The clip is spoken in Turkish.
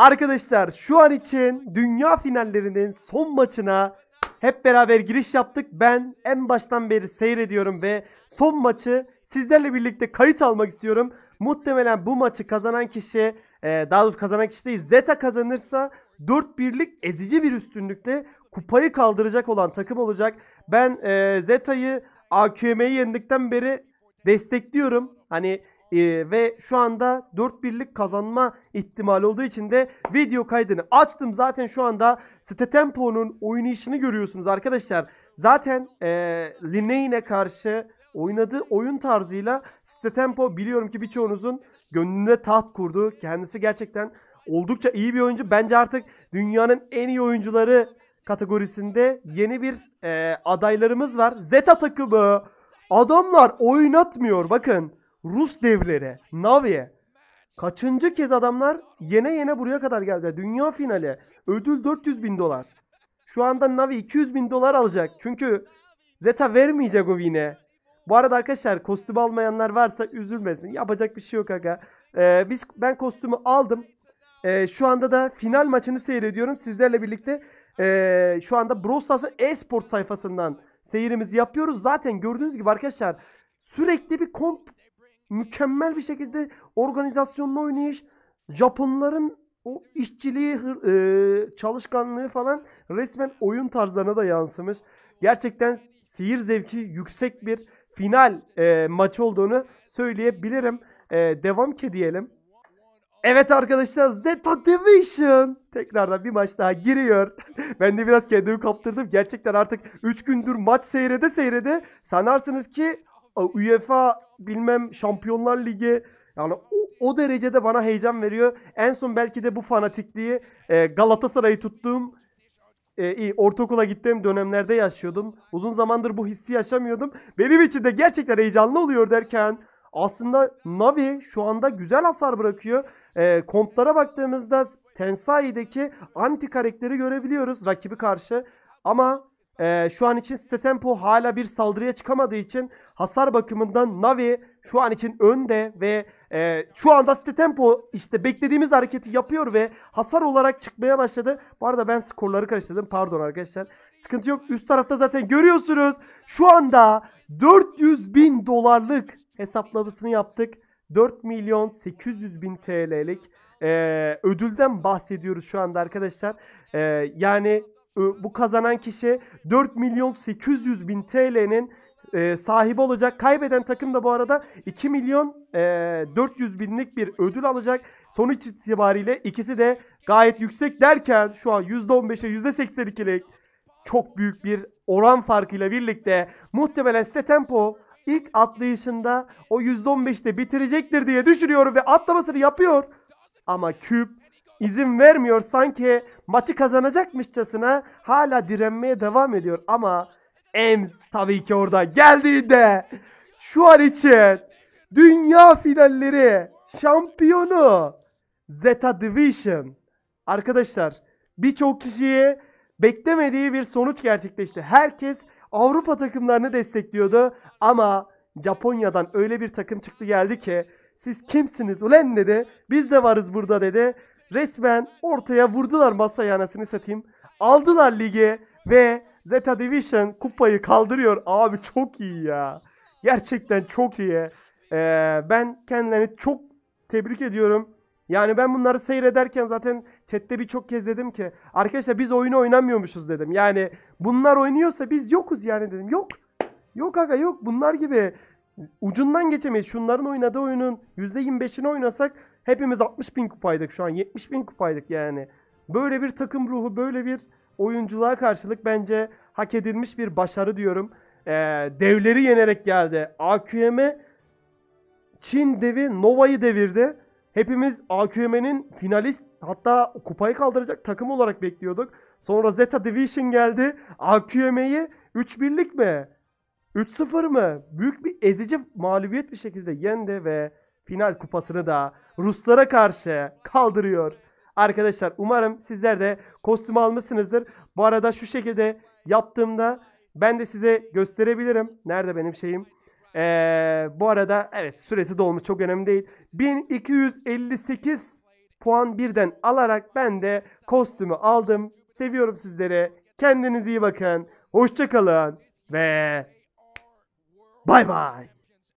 Arkadaşlar şu an için dünya finallerinin son maçına hep beraber giriş yaptık. Ben en baştan beri seyrediyorum ve son maçı sizlerle birlikte kayıt almak istiyorum. Muhtemelen bu maçı kazanan kişi, e, daha doğrusu kazanan kişi değil Zeta kazanırsa 4-1'lik ezici bir üstünlükle kupayı kaldıracak olan takım olacak. Ben e, Zeta'yı AQM'yi yendikten beri destekliyorum. Hani ee, ve şu anda 4 birlik kazanma ihtimali olduğu için de video kaydını açtım. Zaten şu anda Stetempo'nun oynayışını görüyorsunuz arkadaşlar. Zaten e, Linnaeus'e karşı oynadığı oyun tarzıyla Stetempo biliyorum ki birçoğunuzun gönlünde taht kurdu. Kendisi gerçekten oldukça iyi bir oyuncu. Bence artık dünyanın en iyi oyuncuları kategorisinde yeni bir e, adaylarımız var. Zeta takımı adamlar oynatmıyor bakın. Rus devleri, Navi'ye. Kaçıncı kez adamlar yene yene buraya kadar geldi. Dünya finali. Ödül 400 bin dolar. Şu anda Navi 200 bin dolar alacak. Çünkü Zeta vermeyecek o vine. Bu arada arkadaşlar kostüm almayanlar varsa üzülmesin. Yapacak bir şey yok aga. Ee, biz ben kostümü aldım. Ee, şu anda da final maçını seyrediyorum sizlerle birlikte. Ee, şu anda Brawl e-sport sayfasından seyirimizi yapıyoruz. Zaten gördüğünüz gibi arkadaşlar sürekli bir komp mükemmel bir şekilde organizasyonlu oynayış, Japonların o işçiliği, e, çalışkanlığı falan resmen oyun tarzlarına da yansımış. Gerçekten seyir zevki yüksek bir final e, maç olduğunu söyleyebilirim. E, devam ki diyelim. Evet arkadaşlar Zeta Division tekrardan bir maç daha giriyor. ben de biraz kendimi kaptırdım. Gerçekten artık 3 gündür maç seyrede seyrede sanarsınız ki UEFA bilmem Şampiyonlar Ligi yani o, o derecede bana heyecan veriyor. En son belki de bu fanatikliği e, Galatasaray'ı tuttuğum e, iyi, ortaokula gittiğim dönemlerde yaşıyordum. Uzun zamandır bu hissi yaşamıyordum. Benim için de gerçekten heyecanlı oluyor derken aslında Navi şu anda güzel hasar bırakıyor. E, komplara baktığımızda Tensai'deki anti karakteri görebiliyoruz rakibi karşı. Ama e, şu an için Stetempo hala bir saldırıya çıkamadığı için hasar bakımından Navi şu an için önde ve e, şu anda site tempo işte beklediğimiz hareketi yapıyor ve hasar olarak çıkmaya başladı. Bu arada ben skorları karıştırdım. Pardon arkadaşlar. Sıkıntı yok. Üst tarafta zaten görüyorsunuz. Şu anda 400 bin dolarlık hesaplamasını yaptık. 4 milyon 800 bin TL'lik e, ödülden bahsediyoruz şu anda arkadaşlar. E, yani e, bu kazanan kişi 4 milyon 800 bin TL'nin e, sahibi olacak. Kaybeden takım da bu arada 2 milyon e, 400 binlik bir ödül alacak. Sonuç itibariyle ikisi de gayet yüksek derken şu an %15'e %82'lik çok büyük bir oran farkıyla birlikte muhtemelen site tempo ilk atlayışında o %15'te bitirecektir diye düşünüyorum ve atlamasını yapıyor. Ama küp izin vermiyor sanki maçı kazanacakmışçasına hala direnmeye devam ediyor ama Ems tabii ki orada geldiğinde şu an için dünya finalleri şampiyonu Zeta Division. Arkadaşlar birçok kişiyi beklemediği bir sonuç gerçekleşti. Herkes Avrupa takımlarını destekliyordu ama Japonya'dan öyle bir takım çıktı geldi ki siz kimsiniz ulen dedi. Biz de varız burada dedi. Resmen ortaya vurdular masa yanasını satayım. Aldılar ligi ve Zeta Division kupayı kaldırıyor. Abi çok iyi ya. Gerçekten çok iyi. Ee, ben kendilerini çok tebrik ediyorum. Yani ben bunları seyrederken zaten chatte birçok kez dedim ki arkadaşlar biz oyunu oynamıyormuşuz dedim. Yani bunlar oynuyorsa biz yokuz yani dedim. Yok. Yok aga yok. Bunlar gibi ucundan geçemeyiz. Şunların oynadığı oyunun %25'ini oynasak hepimiz 60 bin kupaydık şu an. 70 bin kupaydık yani. Böyle bir takım ruhu, böyle bir oyunculuğa karşılık bence hak edilmiş bir başarı diyorum. Ee, devleri yenerek geldi. AQM Çin devi Nova'yı devirdi. Hepimiz AQM'nin finalist hatta kupayı kaldıracak takım olarak bekliyorduk. Sonra Zeta Division geldi. AQM'yi 3-1'lik mi? 3-0 mı? Büyük bir ezici mağlubiyet bir şekilde yendi ve final kupasını da Ruslara karşı kaldırıyor. Arkadaşlar umarım sizler de kostüm almışsınızdır. Bu arada şu şekilde yaptığımda ben de size gösterebilirim. Nerede benim şeyim? Ee, bu arada evet süresi dolmuş çok önemli değil. 1258 puan birden alarak ben de kostümü aldım. Seviyorum sizleri. Kendinize iyi bakın. Hoşçakalın ve bay bay.